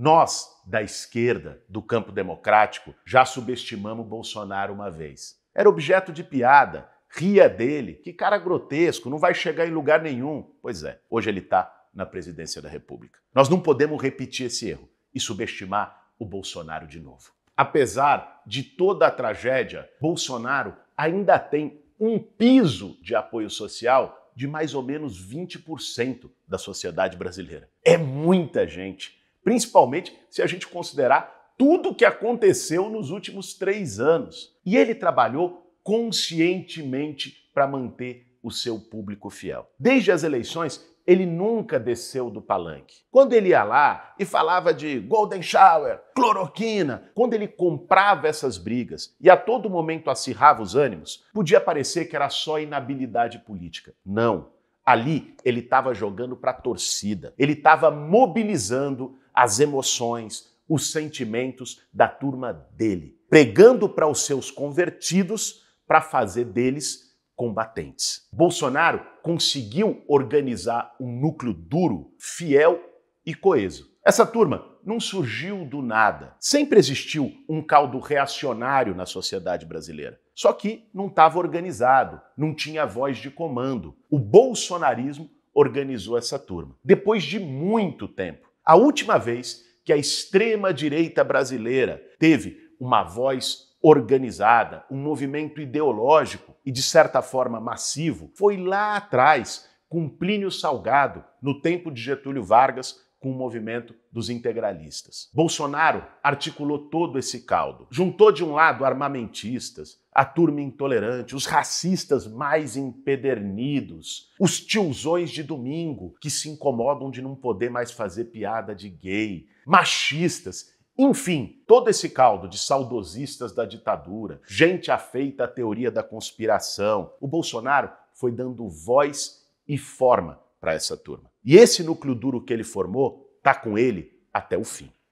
Nós, da esquerda, do campo democrático, já subestimamos Bolsonaro uma vez. Era objeto de piada, ria dele, que cara grotesco, não vai chegar em lugar nenhum. Pois é, hoje ele está na presidência da República. Nós não podemos repetir esse erro e subestimar o Bolsonaro de novo. Apesar de toda a tragédia, Bolsonaro ainda tem um piso de apoio social de mais ou menos 20% da sociedade brasileira. É muita gente principalmente se a gente considerar tudo o que aconteceu nos últimos três anos. E ele trabalhou conscientemente para manter o seu público fiel. Desde as eleições, ele nunca desceu do palanque. Quando ele ia lá e falava de Golden Shower, cloroquina, quando ele comprava essas brigas e a todo momento acirrava os ânimos, podia parecer que era só inabilidade política. Não. Ali ele estava jogando para a torcida, ele estava mobilizando as emoções, os sentimentos da turma dele, pregando para os seus convertidos para fazer deles combatentes. Bolsonaro conseguiu organizar um núcleo duro, fiel e coeso. Essa turma não surgiu do nada. Sempre existiu um caldo reacionário na sociedade brasileira. Só que não estava organizado, não tinha voz de comando. O bolsonarismo organizou essa turma. Depois de muito tempo, a última vez que a extrema-direita brasileira teve uma voz organizada, um movimento ideológico e, de certa forma, massivo, foi lá atrás, com Plínio Salgado, no tempo de Getúlio Vargas, com o movimento dos integralistas. Bolsonaro articulou todo esse caldo. Juntou de um lado armamentistas, a turma intolerante, os racistas mais empedernidos, os tiozões de domingo que se incomodam de não poder mais fazer piada de gay, machistas enfim, todo esse caldo de saudosistas da ditadura, gente afeita à teoria da conspiração, o Bolsonaro foi dando voz e forma para essa turma. E esse núcleo duro que ele formou está com ele até o fim.